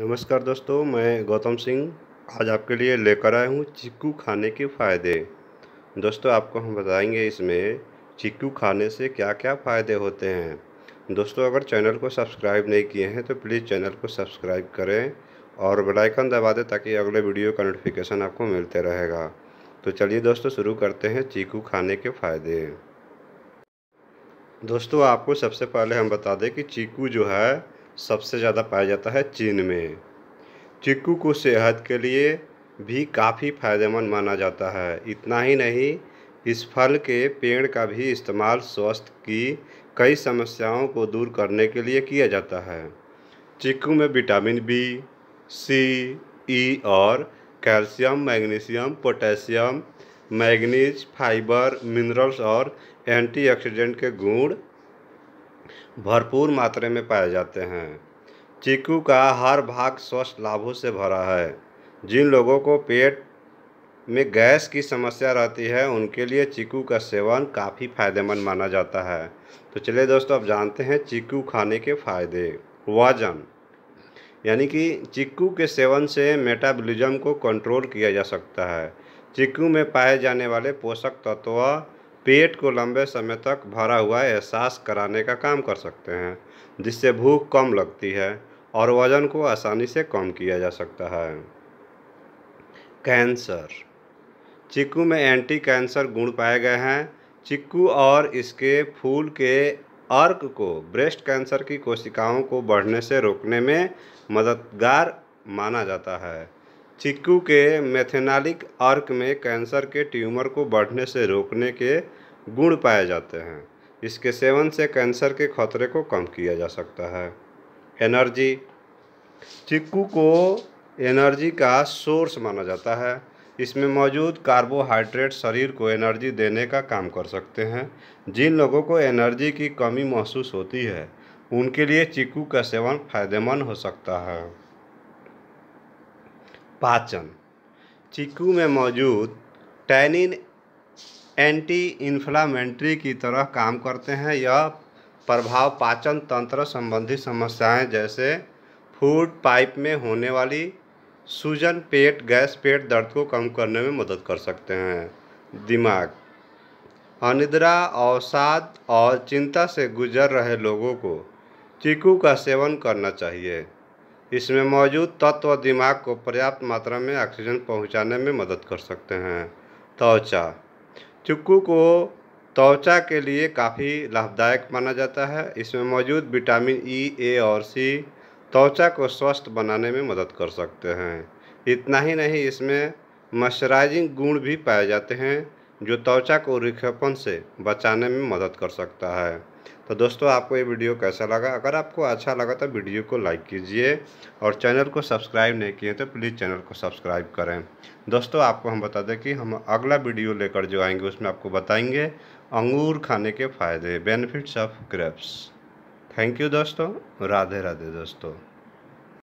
नमस्कार दोस्तों मैं गौतम सिंह आज आपके लिए लेकर आया हूँ चिक्कू खाने के फ़ायदे दोस्तों आपको हम बताएंगे इसमें चिक्कू खाने से क्या क्या फ़ायदे होते हैं दोस्तों अगर चैनल को सब्सक्राइब नहीं किए हैं तो प्लीज़ चैनल को सब्सक्राइब करें और बेल आइकन दबा दें ताकि अगले वीडियो का नोटिफिकेशन आपको मिलते रहेगा तो चलिए दोस्तों शुरू करते हैं चीकू खाने के फ़ायदे दोस्तों आपको सबसे पहले हम बता दें कि चीकू जो है सबसे ज़्यादा पाया जाता है चीन में चिक्कू को सेहत के लिए भी काफ़ी फायदेमंद माना जाता है इतना ही नहीं इस फल के पेड़ का भी इस्तेमाल स्वास्थ्य की कई समस्याओं को दूर करने के लिए किया जाता है चिक्कू में विटामिन बी सी ई और calcium magnesium potassium manganese fibre minerals और एंटीऑक्सीडेंट के गुण भरपूर मात्रा में पाए जाते हैं चीकू का हर भाग स्वस्थ लाभों से भरा है जिन लोगों को पेट में गैस की समस्या रहती है उनके लिए चीकू का सेवन काफ़ी फायदेमंद माना जाता है तो चलिए दोस्तों आप जानते हैं चीकू खाने के फायदे वजन यानी कि चिक्कू के सेवन से मेटाबॉलिज्म को कंट्रोल किया जा सकता है चिक्कू में पाए जाने वाले पोषक तत्व पेट को लंबे समय तक भरा हुआ एहसास कराने का काम कर सकते हैं जिससे भूख कम लगती है और वज़न को आसानी से कम किया जा सकता है कैंसर चिक्कू में एंटी कैंसर गुण पाए गए हैं चिक्कू और इसके फूल के अर्क को ब्रेस्ट कैंसर की कोशिकाओं को बढ़ने से रोकने में मददगार माना जाता है चिक्कू के मेथेनालिक अर्क में कैंसर के ट्यूमर को बढ़ने से रोकने के गुण पाए जाते हैं इसके सेवन से कैंसर के खतरे को कम किया जा सकता है एनर्जी चिक्कू को एनर्जी का सोर्स माना जाता है इसमें मौजूद कार्बोहाइड्रेट शरीर को एनर्जी देने का काम कर सकते हैं जिन लोगों को एनर्जी की कमी महसूस होती है उनके लिए चिक्कू का सेवन फायदेमंद हो सकता है पाचन चीकू में मौजूद टैनिन एंटी इन्फ्लामेंट्री की तरह काम करते हैं यह प्रभाव पाचन तंत्र संबंधी समस्याएं जैसे फूड पाइप में होने वाली सूजन पेट गैस पेट दर्द को कम करने में मदद कर सकते हैं दिमाग अनिद्रा अवसाद और चिंता से गुजर रहे लोगों को चीकू का सेवन करना चाहिए इसमें मौजूद तत्व दिमाग को पर्याप्त मात्रा में ऑक्सीजन पहुंचाने में मदद कर सकते हैं त्वचा चुक्कू को त्वचा के लिए काफ़ी लाभदायक माना जाता है इसमें मौजूद विटामिन ई ए और सी त्वचा को स्वस्थ बनाने में मदद कर सकते हैं इतना ही नहीं इसमें मॉइस्चराइजिंग गुण भी पाए जाते हैं जो त्वचा को रिखेपन से बचाने में मदद कर सकता है तो दोस्तों आपको ये वीडियो कैसा लगा अगर आपको अच्छा लगा तो वीडियो को लाइक कीजिए और चैनल को सब्सक्राइब नहीं किए तो प्लीज़ चैनल को सब्सक्राइब करें दोस्तों आपको हम बता दें कि हम अगला वीडियो लेकर जो आएंगे उसमें आपको बताएंगे अंगूर खाने के फ़ायदे benefits of grapes thank you दोस्तों राधे राधे दोस्तों